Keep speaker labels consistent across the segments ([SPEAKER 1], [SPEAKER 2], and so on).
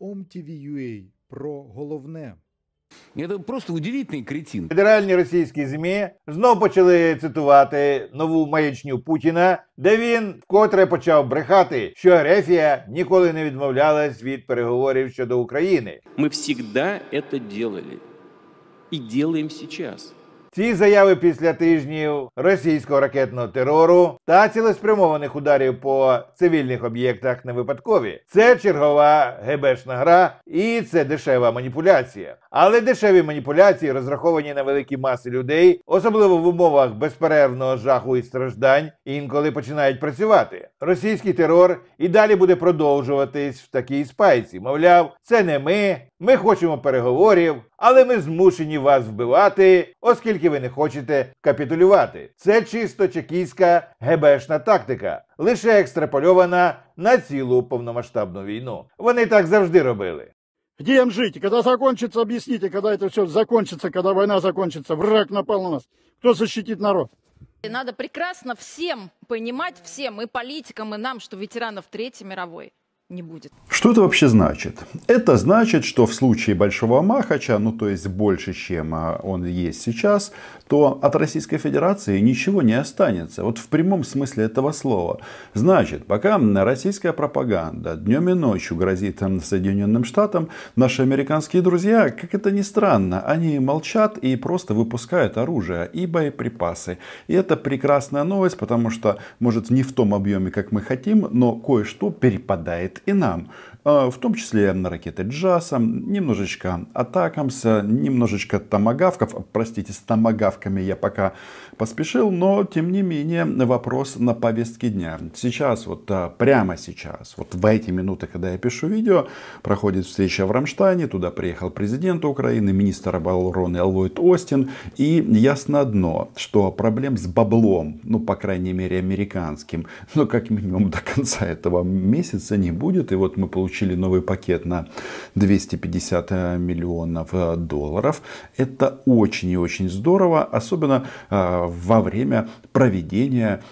[SPEAKER 1] OMTV.ua про головне.
[SPEAKER 2] Це просто удивительний кретин. Федеральні російські змі знов почали цитувати нову маячню Путіна, де він вкотре почав брехати, що Ерефія ніколи не відмовлялась від переговорів щодо України. Ми завжди це робили і робимо зараз. Ці заяви після тижнів російського ракетного терору та цілеспрямованих ударів по цивільних об'єктах не випадкові. Це чергова гебешна гра і це дешева маніпуляція. Але дешеві маніпуляції розраховані на великі маси людей, особливо в умовах безперервного жаху і страждань, інколи починають працювати. Російський терор і далі буде продовжуватись в такій спайці. Мовляв, це не ми, ми хочемо переговорів, але ми змушені вас вбивати, оскільки ви не хочете капітулювати. Це чисто чекійська ГБшна тактика, лише екстрапольована на цілу повномасштабну війну. Вони так завжди робили. Где им жить? Когда закончится, объясните, когда это все закончится, когда война закончится.
[SPEAKER 1] Враг напал на нас. Кто защитит народ?
[SPEAKER 3] И надо прекрасно всем понимать, всем, и политикам, и нам, что ветеранов Третьей мировой
[SPEAKER 1] не будет. Что это вообще значит? Это значит, что в случае Большого Махача, ну то есть больше, чем а, он есть сейчас, то от Российской Федерации ничего не останется. Вот в прямом смысле этого слова. Значит, пока российская пропаганда днем и ночью грозит там, Соединенным Штатам, наши американские друзья, как это ни странно, они молчат и просто выпускают оружие и боеприпасы. И это прекрасная новость, потому что, может, не в том объеме, как мы хотим, но кое-что перепадает и нам. А, в том числе на ракеты Джаса, немножечко Атакамса, немножечко Томагавков. Простите, с Томагавками я пока поспешил, но тем не менее вопрос на повестке дня. Сейчас, вот а, прямо сейчас, вот в эти минуты, когда я пишу видео, проходит встреча в Рамштайне, туда приехал президент Украины, министр обороны Ллойд Остин, и ясно одно, что проблем с баблом, ну, по крайней мере, американским, но ну, как минимум до конца этого месяца не будет, и вот мы получили получили новый пакет на 250 э, миллионов э, долларов. Это очень и очень здорово, особенно э, во время проведения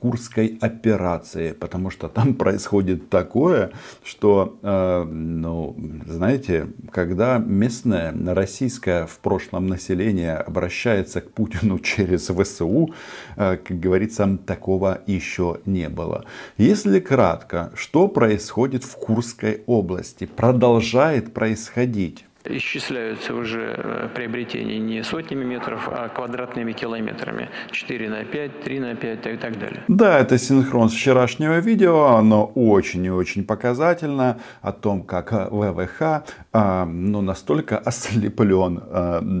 [SPEAKER 1] Курской операции, потому что там происходит такое, что, ну, знаете, когда местное российское в прошлом население обращается к Путину через ВСУ, как говорится, такого еще не было. Если кратко, что происходит в Курской Курской области продолжает происходить
[SPEAKER 3] исчисляются уже э, приобретения не сотнями метров, а квадратными километрами. 4 на 5, 3 на 5 и так далее.
[SPEAKER 1] Да, это синхрон с вчерашнего видео. Оно очень и очень показательно о том, как э, ВВХ э, ну, настолько ослеплен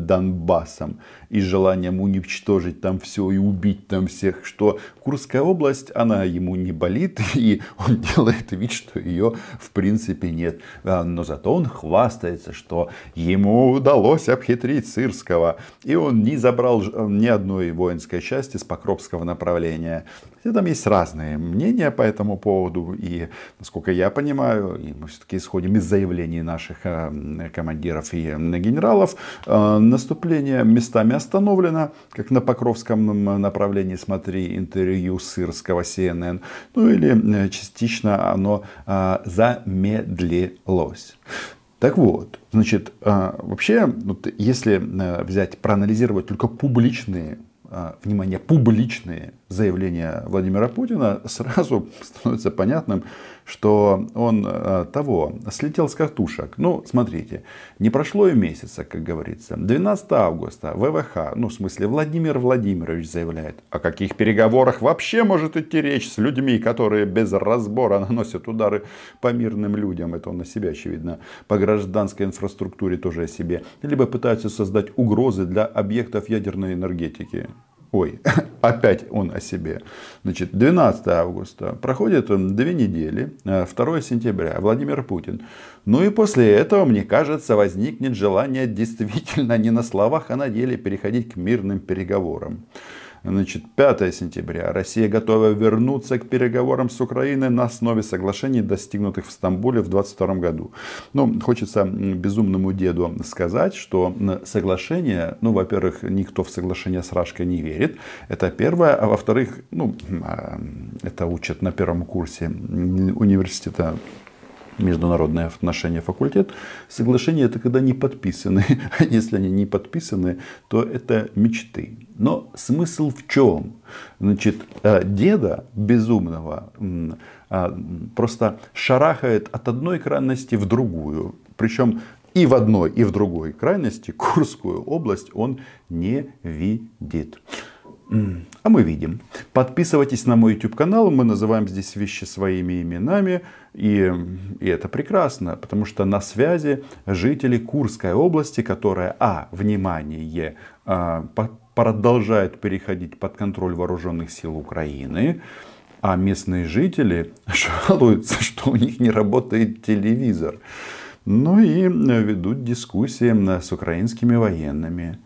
[SPEAKER 1] Донбассом и желанием уничтожить там все и убить там всех, что Курская область, она ему не болит, и он делает вид, что ее в принципе нет. Но зато он хвастается, что Ему удалось обхитрить Сырского, и он не забрал э, ни одной воинской части с Покровского направления. И там есть разные мнения по этому поводу, и, насколько я понимаю, и мы все-таки исходим из заявлений наших э, командиров и генералов, э, наступление местами остановлено, как на Покровском направлении, смотри интервью Сырского CNN, ну или частично оно замедлилось. Так вот, значит, а, вообще, вот если э, взять, проанализировать только публичные, а, внимание, публичные заявление Владимира Путина, сразу становится понятным, что он э, того, слетел с картушек. Ну, смотрите, не прошло и месяца, как говорится. 12 августа ВВХ, ну, в смысле, Владимир Владимирович заявляет, о каких переговорах вообще может идти речь с людьми, которые без разбора наносят удары по мирным людям. Это он на себя, очевидно, по гражданской инфраструктуре тоже о себе. Либо пытаются создать угрозы для объектов ядерной энергетики. Ой, опять он о себе. Значит, 12 августа. Проходит эм, две недели, 2 э, сентября. Владимир Путин. Ну и после этого, мне кажется, возникнет желание действительно не на словах, а на деле переходить к мирным переговорам. Значит, 5 сентября. Россия готова вернуться к переговорам с Украиной на основе соглашений, достигнутых в Стамбуле в 2022 году. Ну, хочется безумному деду сказать, что соглашение, ну, во-первых, никто в соглашение с Рашкой не верит. Это первое. А во-вторых, ну, а, это учат на первом курсе университета международные отношения факультет, соглашения это когда не подписаны. А если они не подписаны, то это мечты. Но смысл в чем? Значит, э, деда безумного а, просто шарахает от одной крайности в другую. Причем и в одной, и в другой крайности Курскую область он не видит. А мы видим. Подписывайтесь на мой YouTube канал. Мы называем здесь вещи своими именами. И, и это прекрасно, потому что на связи жители Курской области, которая, а, внимание, а, продолжает переходить под контроль вооруженных сил Украины. А местные жители жалуются, что у них не работает телевизор. Ну и ведут дискуссии с украинскими военными.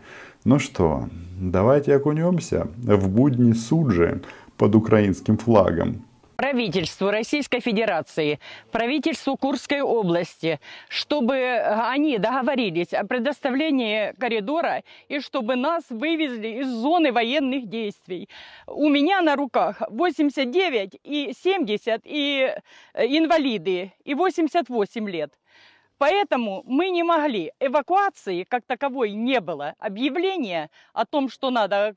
[SPEAKER 1] Ну что, давайте окунемся в будни Суджи под украинским флагом.
[SPEAKER 3] Правительству Российской Федерации, правительству Курской области, чтобы они договорились о предоставлении коридора и чтобы нас вывезли из зоны военных действий. У меня на руках 89 и 70 и э, инвалиды и 88 лет. Поэтому мы не могли. Эвакуации как таковой не было. Объявления о том, что надо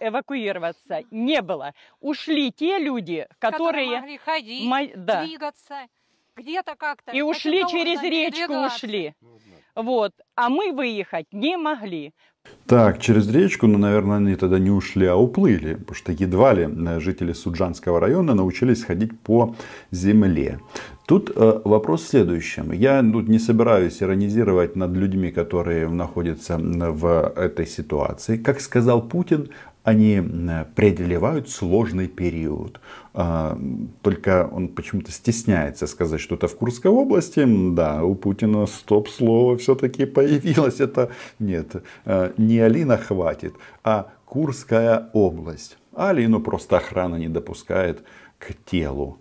[SPEAKER 3] эвакуироваться, не было. Ушли те люди, которые... которые могли ходить, мо... да. двигаться, где-то как-то. И ушли через речку, ушли. Ну, вот. А мы выехать не могли.
[SPEAKER 1] Так, через речку, но, ну, наверное, они тогда не ушли, а уплыли, потому что едва ли э, жители Суджанского района научились ходить по земле. Тут э, вопрос в следующем. Я тут не собираюсь иронизировать над людьми, которые находятся в этой ситуации. Как сказал Путин, они преодолевают сложный период. А, только он почему-то стесняется сказать что-то в Курской области. Да, у Путина стоп-слово все-таки появилось. Это нет, а, не Алина хватит, а Курская область. А Алину просто охрана не допускает к телу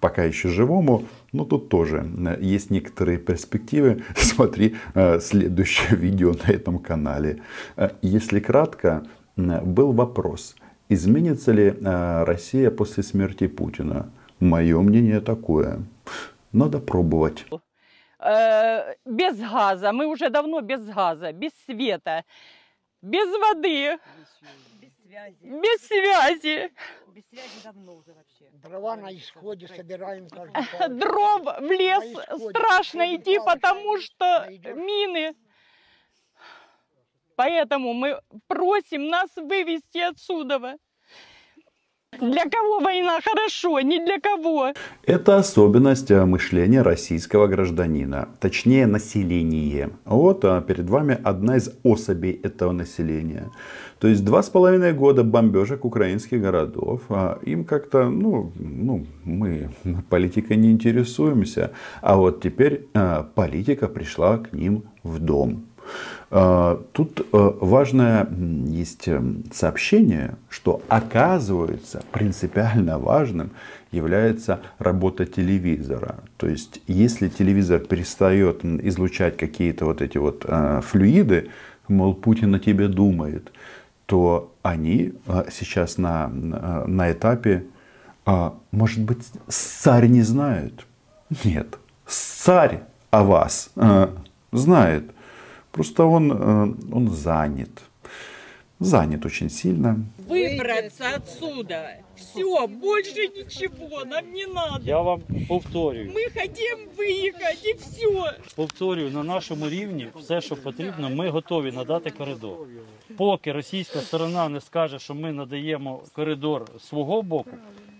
[SPEAKER 1] пока еще живому, но тут тоже есть некоторые перспективы. Смотри следующее видео на этом канале. Если кратко, Э, был вопрос, изменится ли э, Россия после смерти Путина. Мое мнение такое. Надо пробовать.
[SPEAKER 3] Э, без газа. Мы уже давно без газа, без света, без воды. Без связи. Без связи. Без связи давно уже вообще. Дрова на исходе собираем каждый Дров в лес страшно идти, потому что мины. Поэтому мы просим нас вывести отсюда. Для кого война хорошо, не для кого.
[SPEAKER 1] Это особенность э, мышления российского гражданина, точнее населения. Вот э, перед вами одна из особей этого населения. То есть два с половиной года бомбежек украинских городов. А им как-то, ну, ну, мы политикой не интересуемся. А вот теперь э, политика пришла к ним в дом. А, тут э, важное есть эм, сообщение, что оказывается принципиально важным является работа телевизора. То есть если телевизор перестает излучать какие-то вот эти вот э, флюиды, мол, Путин о тебе думает, то они э, сейчас на, на этапе, а, может быть, царь не знает. Нет, царь о вас знает. Просто он, э, он занят. Занят очень сильно.
[SPEAKER 3] Выбраться отсюда Все, больше ничего нам не надо. Я вам
[SPEAKER 1] повторюю.
[SPEAKER 3] Ми хотим виїхати і все. Повторюю, на нашому рівні все, що потрібно, ми готові надати коридор. Поки російська сторона не скаже, що ми надаємо коридор свого боку,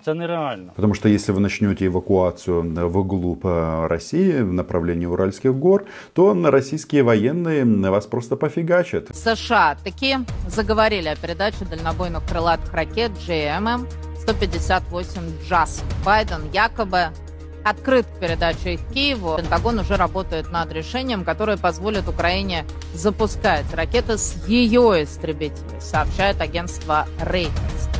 [SPEAKER 3] це нереально.
[SPEAKER 1] Потому что если вы начнете эвакуацию вглубь э, Росії в направлении Уральських гор, то российские военные вас просто пофигачат.
[SPEAKER 3] США такі заговорили о передаче дальнобойных крылатых ракет GMM 158 джаз. Байден якобы открыт к передаче их Киеву. Пентагон уже работает над решением, которое позволит Украине запускать ракеты с ее истребителей, сообщает агентство Reuters.